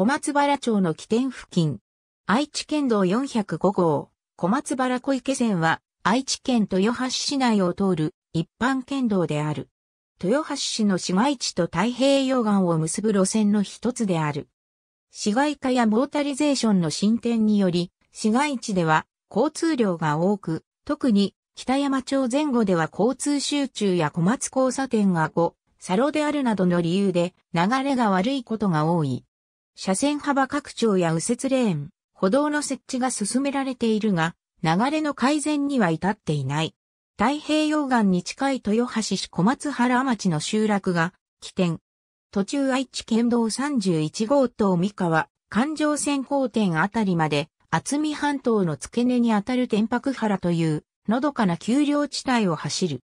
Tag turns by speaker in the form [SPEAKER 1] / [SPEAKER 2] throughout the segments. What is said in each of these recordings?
[SPEAKER 1] 小松原町の起点付近。愛知県道
[SPEAKER 2] 405号、小松原小池線は、愛知県豊橋市内を通る一般県道である。豊橋市の市街地と太平洋岸を結ぶ路線の一つである。市街化やモータリゼーションの進展により、市街地では交通量が多く、特に北山町前後では交通集中や小松交差点が5、サロであるなどの理由で流れが悪いことが多い。車線幅拡張や右折レーン、歩道の設置が進められているが、流れの改善には至っていない。太平洋岸に近い豊橋市小松原町の集落が起点。途中愛知県道31号と三河、環状線交点あたりまで、厚見半島の付け根にあたる天白原という、のどかな丘陵地帯を走る。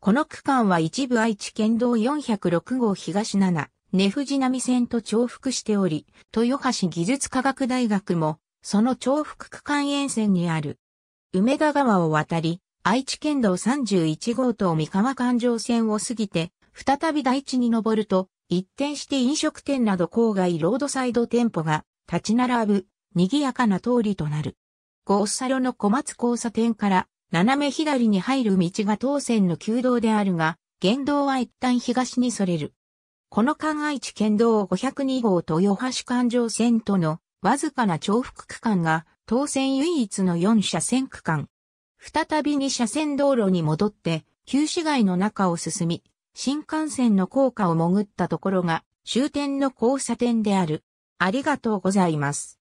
[SPEAKER 2] この区間は一部愛知県道406号東7、根藤波線と重複しており、豊橋技術科学大学も、その重複区間沿線にある。梅田川を渡り、愛知県道31号と三河環状線を過ぎて、再び台地に登ると、一転して飲食店など郊外ロードサイド店舗が立ち並ぶ、賑やかな通りとなる。ゴッサロの小松交差点から斜め左に入る道が当線の旧道であるが、現道は一旦東にそれる。この間愛知県道502号と与橋環状線とのわずかな重複区間が当線唯一の4車線区間。再び2車線道路に戻って旧市街の中を進み、新幹線の高架を潜ったところが終点の
[SPEAKER 1] 交差点である。ありがとうございます。